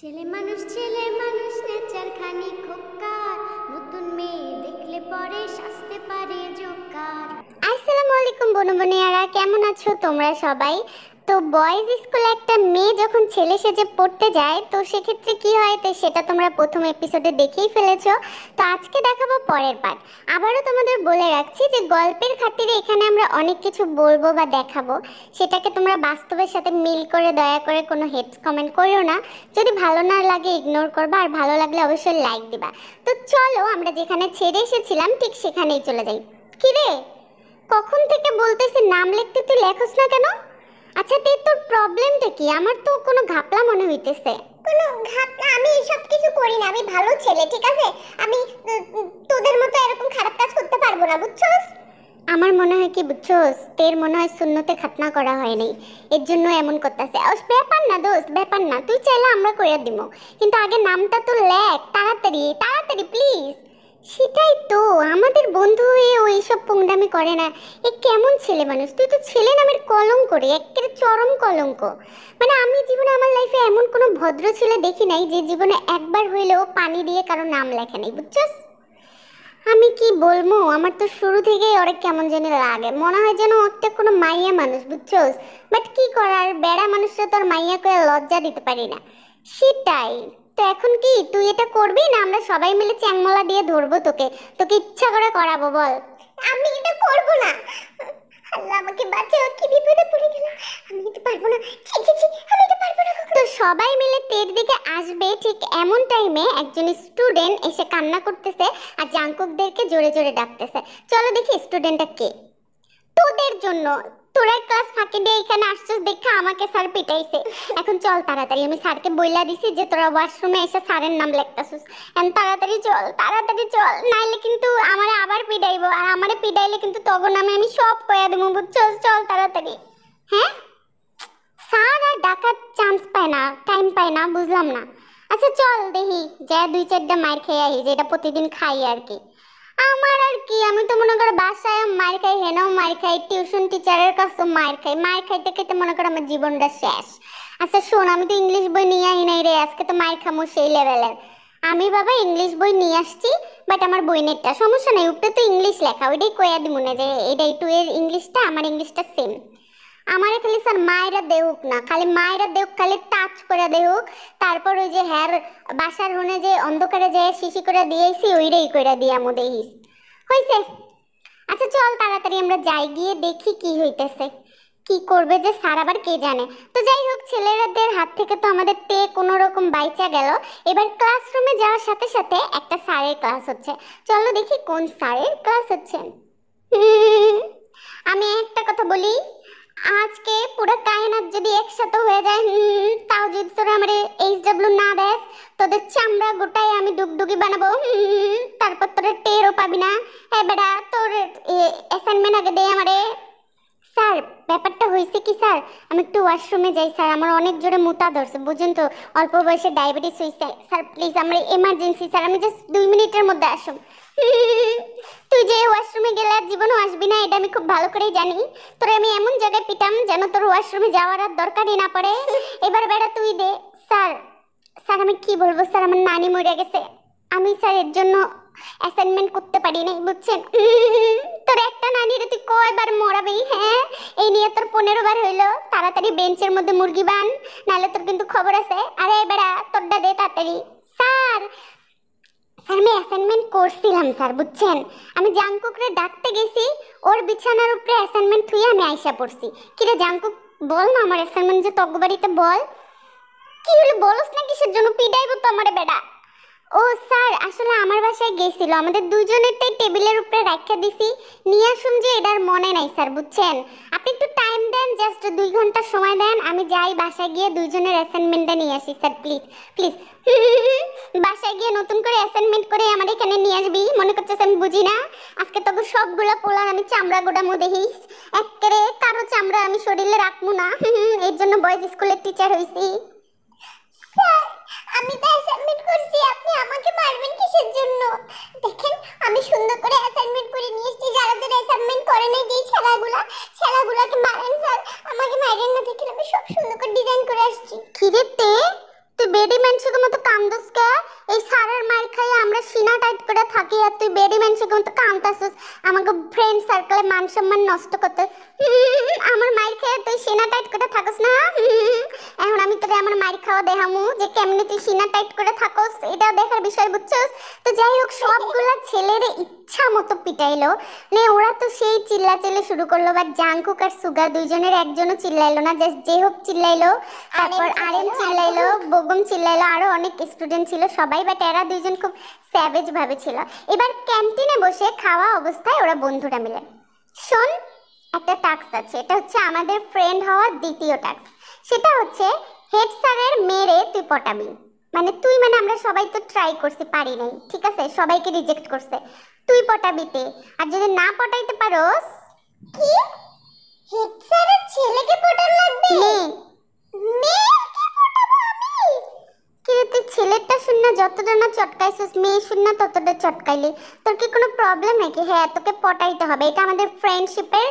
ছেলে মানুষ ছেলে মানুষ নেচার খানি খোকার নতুন মেয়ে দেখলে পরে শাস্তে পারে জোকার আসসালামু আলাইকুম বনু বনিয়ারা কেমন আছো তোমরা সবাই তো বয়েজ স্কুলে একটা মেয়ে যখন ছেলে সেজে পড়তে যায় তো সেক্ষেত্রে কি হয় তো সেটা তোমরা প্রথম এপিসোডে দেখেই ফেলেছো তো আজকে দেখাবো পরের পার্ট আবারও তোমাদের বলে রাখছি যে গল্পের খাতিরে এখানে আমরা অনেক কিছু বলবো বা দেখাবো সেটাকে তোমরা বাস্তবের সাথে মিল করে দয়া করে কোনো হেডস কমেন্ট করো না যদি ভালো না লাগে ইগনোর করবা আর ভালো লাগলে অবশ্যই লাইক দিবা তো চলো আমরা যেখানে ছেড়ে এসেছিলাম ঠিক সেখানেই চলে যাই কিরে কখন থেকে বলতেছে নাম লিখতে তুই লেখোস না কেন কি আমার তো কোনো ঘাপলা মনে হইতেছে কোনো ঘাপলা আমি সব কিছু করি না আমি ভালো ছেলে ঠিক আছে আমি তোদের মতো এরকম খারাপ কাজ করতে পারবো না বুঝছস আমার মনে হয় কি বুঝছস তের মনে হয় শূন্যতে খাতনা করা হয় নাই এর জন্য এমন করতেছে ওস ব্যাপার না দোস্ত ব্যাপার না তুই চাইলে আমরা করে দিব কিন্তু আগে নামটা তো লেখ তাড়াতাড়ি তাড়াতাড়ি প্লিজ সেটাই তো আমাদের বন্ধু হয়ে ও এইসব পোংডামি করে না এ কেমন ছেলে মানুষ তুই তো ছেলে নামের কলঙ্ক রে একের চরম কলঙ্ক মানে আমি জীবনে আমার লাইফে এমন কোনো ভদ্র ছেলে দেখি নাই যে জীবনে একবার হইলেও পানি দিয়ে কারো নাম লেখে নাই বুঝছস আমি কি বলবো আমার তো শুরু থেকেই ওরে কেমন যেন লাগে মনে হয় যেন ওরটা কোনো মাইয়া মানুষ বুঝছস বাট কি করার বেড়া মানুষরা তোর মাইয়া করে লজ্জা দিতে পারি না সেটাই তো এখন কি তুই এটা করবি না আমরা সবাই মিলে চ্যাংমলা দিয়ে ধরবো তোকে তোকে ইচ্ছা করে করাবো বল আমি এটা করব না আল্লাহ আমাকে বাঁচাও কি বিপদে পড়ে আমি এটা পারবো না ছি ছি ছি আমি এটা না তো সবাই মিলে তের দিকে আসবে ঠিক এমন টাইমে একজন স্টুডেন্ট এসে কান্না করতেছে আর জাঙ্কুকদেরকে জোরে জোরে ডাকতেছে চলো দেখি স্টুডেন্টটা কে তোদের জন্য তোরা ক্লাস ফাঁকি দিয়ে এখানে আসছিস আমাকে স্যার পিটাইছে এখন চল তাড়াতাড়ি আমি স্যারকে বইলা দিছি যে তোরা ওয়াশরুমে এসে স্যারের নাম এখন তাড়াতাড়ি চল তাড়াতাড়ি চল নাইলে কিন্তু আবার পিটাইবো আর আমারে পিটাইলে কিন্তু তখন নামে আমি সব কয়া দেবো বুঝছস চল তাড়াতাড়ি হ্যাঁ স্যার আর ডাকার চান্স পায় না টাইম পায় না বুঝলাম না আচ্ছা চল দেখি যা দুই চারটা মার খেয়ে আহি যেটা প্রতিদিন খাই আর কি আমার আর কি আমি তো মনে করো বাসায় মার খাই হেনাও মার খাই টিউশন টিচারের কাছে মার খাই মার খাইতে খেতে মনে করো আমার জীবনটা শেষ আচ্ছা শোন আমি তো ইংলিশ বই নিয়ে আই নাই রে আজকে তো মার খামো সেই লেভেলের আমি বাবা ইংলিশ বই নিয়ে আসছি বাট আমার নেটটা সমস্যা নেই উঠতে তো ইংলিশ লেখা ওইটাই কয়া মনে না যে এটা টু এর ইংলিশটা আমার ইংলিশটা সেম আমার খালি স্যার মায়েরা দেহুক না খালি মায়েরা দেহুক খালি টাচ করে দেহুক তারপর ওই যে হ্যার বাসার হনে যে অন্ধকারে যে শিশি করে দিয়েছি ওইরেই করে দিয়ে আমাদের হিস হয়েছে আচ্ছা চল তাড়াতাড়ি আমরা যাই গিয়ে দেখি কি হইতেছে কি করবে যে স্যার আবার কে জানে তো যাই হোক ছেলেরাদের হাত থেকে তো আমাদের তে কোনো রকম বাইচা গেল এবার ক্লাসরুমে যাওয়ার সাথে সাথে একটা স্যারের ক্লাস হচ্ছে চলো দেখি কোন স্যারের ক্লাস হচ্ছে আমি একটা কথা বলি আজকে পুরো কায়নাত যদি একসাথে হয়ে যায় তাও যদি তোরা আমার এইচ ডাব্লিউ না দেয় তোদের চামড়া গোটাই আমি ডুগডুগি বানাবো তারপর তোরা টেরও পাবি না হ্যাঁ তোর অ্যাসাইনমেন্ট আগে দে আমারে স্যার ব্যাপারটা হয়েছে কি স্যার আমি একটু ওয়াশরুমে যাই স্যার আমার অনেক জোরে মোতা ধরছে বুঝুন তো অল্প বয়সে ডায়াবেটিস হয়েছে স্যার প্লিজ আমার এমার্জেন্সি স্যার আমি জাস্ট দুই মিনিটের মধ্যে আসুন তুই যে ওয়াশরুমে গেলে আর জীবনও আসবি না এটা আমি খুব ভালো করেই জানি তোর আমি এমন জায়গায় পিটাম যেন তোর ওয়াশরুমে যাওয়ার আর দরকারই না পড়ে এবার বেড়া তুই দে স্যার স্যার আমি কি বলবো স্যার আমার নানি মরে গেছে আমি স্যার এর জন্য অ্যাসাইনমেন্ট করতে পারি নাই বুঝছেন তোর একটা নানির তুই কয়বার মরাবি হ্যাঁ এই নিয়ে তোর পনেরো বার হইলো তাড়াতাড়ি বেঞ্চের মধ্যে মুরগি বান নাহলে তোর কিন্তু খবর আছে আরে বেড়া তোরটা দে তাড়াতাড়ি স্যার স্যার আমি অ্যাসাইনমেন্ট করছিলাম স্যার বুঝছেন আমি জাংকুকরে ডাকতে গেছি ওর বিছানার উপরে অ্যাসাইনমেন্ট থুই আমি আইসা পড়ছি কিরে জাংকুক বল না আমার অ্যাসাইনমেন্ট যে তগবাড়িতে বল কি হলো বলস না কিসের জন্য পিডাইব তো আমার বেড়া ও স্যার আসলে আমার বাসায় গেছিল আমাদের দুজনেরটাই টেবিলের উপরে রাখা দিছি নিয়ে আসুন যে এটার মনে নাই স্যার বুঝছেন আপনি একটু টাইম দেন জাস্ট দুই ঘন্টা সময় দেন আমি যাই বাসায় গিয়ে দুজনের অ্যাসাইনমেন্টটা নিয়ে আসি স্যার প্লিজ প্লিজ বাসায় গিয়ে নতুন করে অ্যাসাইনমেন্ট করে আমার এখানে নিয়ে আসবি মনে করছে আমি বুঝি না আজকে তবু সবগুলো পোলার আমি চামড়া গোডামো দেখি একেবারে কারো চামড়া আমি শরীরে রাখবো না এর জন্য বয়েজ স্কুলের টিচার হয়েছি স্যার আমি তো অ্যাসাইনমেন্ট করছি আপনি আমাকে মারবেন কিসের জন্য দেখেন আমি সুন্দর করে অ্যাসাইনমেন্ট করে নিয়েছি যারা যারা অ্যাসাইনমেন্ট করে নাই যেই ছেলাগুলা ছেলাগুলাকে মারেন স্যার আমাকে মারেন না দেখেন আমি সব সুন্দর করে ডিজাইন করে আসছি খিদে তে তুই বেডি ম্যানসিকের মতো কামদাস কে এই সারার মার খাই আমরা সিনা টাইট করে থাকি আর তুই বেডি ম্যানসিকের মতো কামতাসিস আমাকে ফ্রেন্ড সার্কেলে মান সম্মান নষ্ট করতে আমার মার খাই তুই সিনা টাইট করে থাকিস না এখন আমি তোরে আমার মার খাওয়া দেখামু যে কেমনি তুই সিনা টাইট করে থাকোস এটাও দেখার বিষয় বুঝছস তো যাই হোক সবগুলা ছেলের ইচ্ছা মতো পিটাইলো নে ওরা তো সেই চিল্লা চিল্লা শুরু করলো বাট জাঙ্কুক আর সুগা দুইজনের একজনও চিল্লাইলো না জাস্ট যে হোক চিল্লাইলো তারপর আরেন চিল্লাইলো বগুম চিল্লাইলো আরও অনেক স্টুডেন্ট ছিল সবাই বাট এরা দুইজন খুব স্যাভেজ ভাবে ছিল এবার ক্যান্টিনে বসে খাওয়া অবস্থায় ওরা বন্ধুরা মিলে শোন একটা টাস্ক আছে এটা হচ্ছে আমাদের ফ্রেন্ড হওয়ার দ্বিতীয় টাস্ক সেটা হচ্ছে হেড স্যারের মেরে তুই পটাবি মানে তুই মানে আমরা সবাই তো ট্রাই করছি পারি নাই ঠিক আছে সবাইকে রিজেক্ট করছে তুই পটাবিতে আর যদি না পটাইতে পারোস কি হেড স্যারের ছেলেকে পটান লাগবে মেয়ে মেয়েকে পটাবো আমি কিন্তু তুই ছেলেরটা শূন্য যতটা না চটকাইছিস মেয়ে শূন্য ততটা চটকাইলি তোর কি কোনো প্রবলেম নাকি হ্যাঁ তোকে পটাইতে হবে এটা আমাদের ফ্রেন্ডশিপের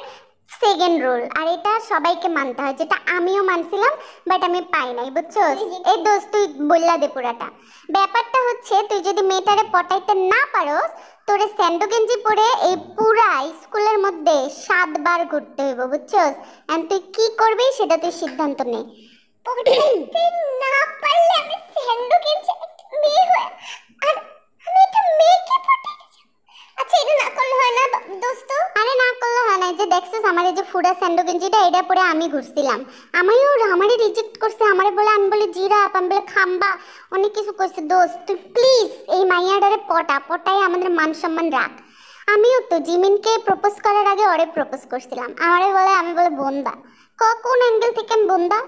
সেকেন্ড রুল আর এটা সবাইকে মানতে হয় যেটা আমিও মানছিলাম বাট আমি পাই নাই বুঝছো এই দোষ তুই বললা দে পুরাটা ব্যাপারটা হচ্ছে তুই যদি মেয়েটারে পটাইতে না পারোস তোরে স্যান্ডো গেঞ্জি পরে এই পুরা স্কুলের মধ্যে সাতবার ঘুরতে হইব বুঝছো এন্ড তুই কি করবি সেটা তুই সিদ্ধান্ত নে না পারলে আমি স্যান্ডো গেঞ্জি ফুড়া স্যান্ডো গেঞ্জিটা এটা পরে আমি ঘুরছিলাম আমিও আমারই রিজেক্ট করছে আমারে বলে আমি বলে জিরা আমি বলে খাম্বা অনেক কিছু করছে দোস্ত তুই প্লিজ এই মাইয়াডারে পটা পটাই আমাদের মান সম্মান রাখ আমিও তো জিমিনকে প্রপোজ করার আগে ওরে প্রপোজ করছিলাম আমারে বলে আমি বলে বোন্দা কোন অ্যাঙ্গেল থেকে বন্ধা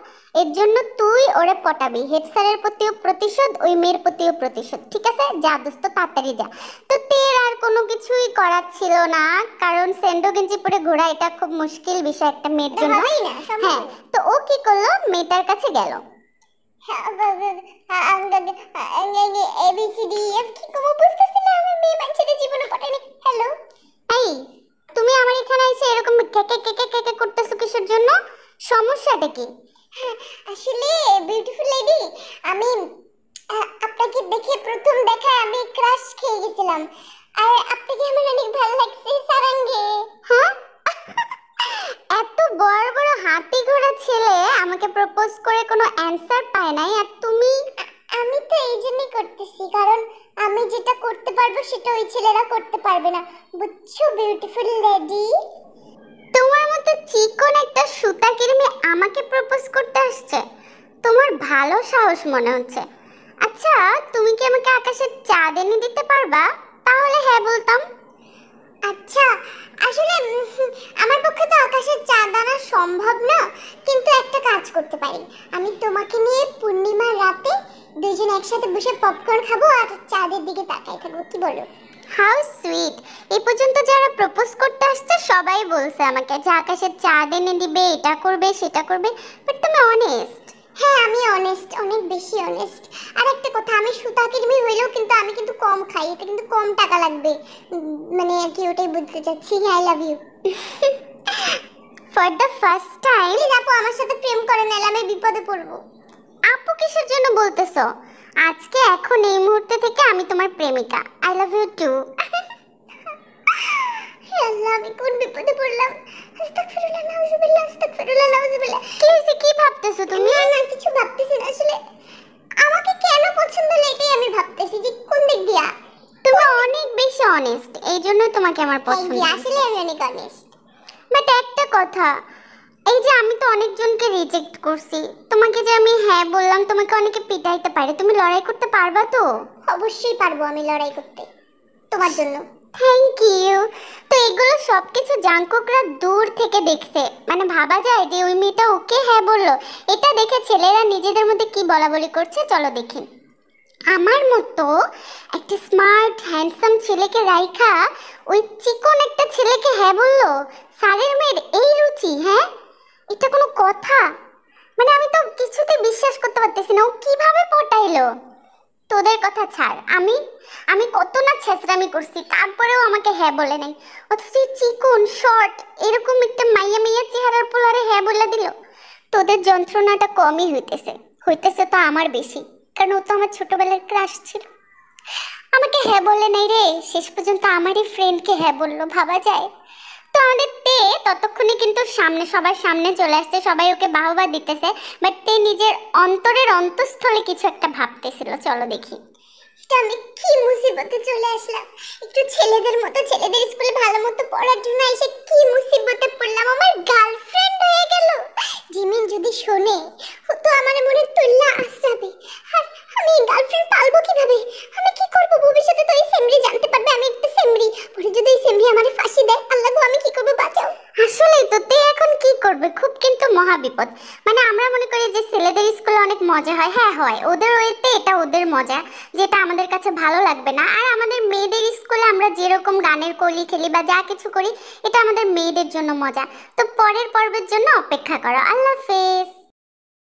এর জন্য তুই ওরে পটাবি হেড স্যারের প্রতিও প্রতিশোধ ওই মেয়ের প্রতিও প্রতিশোধ ঠিক আছে যা দোস্ত তাড়াতাড়ি যা তো তের আর কোনো কিছুই করার ছিল না কারণ সেন্ডো গেঞ্জি পরে ঘোরা এটা খুব মুশকিল বিষয় একটা মেয়ের জন্য হ্যাঁ তো ও কি করলো মেয়েটার কাছে গেল তুমি আমার এখানে এসে এরকম কেকে কেকে কেকে করতেছো কিসের জন্য সমস্যাটা কি হ্যাঁ, আসলে বিউটিফুল লেডি আমি আপনাকে দেখে প্রথম দেখা আমি ক্রাশ খেয়ে গেছিলাম আর আপনাকে আমার অনেক ভালো লাগছে সারাঙ্গে হ্যাঁ এত বড় বড় হাতি ঘোড়া ছেলে আমাকে প্রপোজ করে কোনো অ্যানসার পায় নাই আর তুমি আমি তো এই জন্যই করতেছি কারণ আমি যেটা করতে পারবো সেটা ওই ছেলেরা করতে পারবে না বুঝছো বিউটিফুল লেডি ভালো সাহস মনে হচ্ছে আচ্ছা তুমি কি আমাকে আকাশে চাঁদ এনে দিতে পারবা তাহলে হ্যাঁ বলতাম আচ্ছা আসলে আমার পক্ষে তো আকাশে চাঁদ আনা সম্ভব না কিন্তু একটা কাজ করতে পারি আমি তোমাকে নিয়ে পূর্ণিমার রাতে দুজন একসাথে বসে পপকর্ন খাবো আর চাঁদের দিকে তাকাই থাকবো কি বলো হাউ সুইট এ পর্যন্ত যারা প্রপোজ করতে আসছে সবাই বলছে আমাকে যে আকাশে চাঁদ এনে দিবে এটা করবে সেটা করবে বাট তুমি অনেস হ্যাঁ আমি অনেস্ট অনেক বেশি অনেস্ট আর একটা কথা আমি সুতা কর্মী হইলেও কিন্তু আমি কিন্তু কম খাই এটা কিন্তু কম টাকা লাগবে মানে আর কি ওটাই বুঝতে চাচ্ছি I love you for the first time please আপু আমার সাথে প্রেম করে নিলে আমি বিপদে পড়বো আপু কিসের জন্য বলতেছো আজকে এখন এই মুহূর্তে থেকে আমি তোমার প্রেমিকা আই লাভ ইউ টু আমি কোন বিপদে পড়লাম কি ভাবতেছো তুমি আসলে আমাকে কেন পছন্দ হলো এটাই আমি ভাবতেছি যে কোন দিক দিয়া তুমি অনেক বেশি অনেস্ট এই জন্য তোমাকে আমার পছন্দ এই আসলে আমি অনেক অনেস্ট বাট একটা কথা এই যে আমি তো অনেকজনকে রিজেক্ট করছি তোমাকে যে আমি হ্যাঁ বললাম তোমাকে অনেকে পিটাইতে পারে তুমি লড়াই করতে পারবা তো অবশ্যই পারবো আমি লড়াই করতে তোমার জন্য থ্যাংক ইউ তো এগুলো সব কিছু জাঙ্কুকরা দূর থেকে দেখছে মানে ভাবা যায় যে ওই মেয়েটা ওকে হ্যাঁ বললো এটা দেখে ছেলেরা নিজেদের মধ্যে কি বলা বলি করছে চলো দেখি আমার মতো একটা স্মার্ট হ্যান্ডসাম ছেলেকে রাইখা ওই চিকন একটা ছেলেকে হ্যাঁ বললো স্যারের মেয়ের এই রুচি হ্যাঁ এটা কোনো কথা মানে আমি তো কিছুতে বিশ্বাস করতে পারতেছি না ও কীভাবে পটাইলো তোদের কথা ছাড় আমি আমি কত না ছেঁচড়ামি করছি তারপরেও আমাকে হ্যাঁ বলে নাই অথচ চিকন শর্ট এরকম একটা মাইয়া মাইয়া চেহারার পোলারে হ্যাঁ বলে দিল তোদের যন্ত্রণাটা কমই হইতেছে হইতেছে তো আমার বেশি কারণ ও তো আমার ছোটবেলার ক্রাশ ছিল আমাকে হ্যাঁ বলে নাই রে শেষ পর্যন্ত আমারই ফ্রেন্ডকে হ্যাঁ বললো ভাবা যায় ততক্ষণে কিন্তু সামনে সবার সামনে চলে আসছে সবাই ওকে বাহবা দিতেছে বাট তে নিজের অন্তরের অন্তঃস্থলে কিছু একটা ভাবতেছিল চলো দেখি আমি কি মুসিবতে চলে আসলাম একটু ছেলেদের মতো ছেলেদের স্কুলে ভালো মতো পড়ার জন্য এসে কি মুসিবতে পড়লাম আমার গার্লফ্রেন্ড হয়ে গেল জিমিন যদি শোনে ও তো আমার মনে তুল্লা আর আমি গার্লফ্রেন্ড পালবো কিভাবে আমি করব ভবিষ্যতে তো এই সেমরি জানতে পারবে আমি একটা সেমরি পরে যদি এই সেমরি আমারে ফাঁসি দেয় আল্লাহ গো আমি কি করব বাঁচাও আসলেই তো তে এখন কি করবে খুব কিন্তু মহা বিপদ মানে আমরা মনে করি যে ছেলেদের স্কুলে অনেক মজা হয় হ্যাঁ হয় ওদের ওয়েতে এটা ওদের মজা যেটা আমাদের কাছে ভালো লাগবে না আর আমাদের মেয়েদের স্কুলে আমরা যেরকম গানের কলি খেলি বা যা কিছু করি এটা আমাদের মেয়েদের জন্য মজা তো পরের পর্বের জন্য অপেক্ষা করো আল্লাহ হাফেজ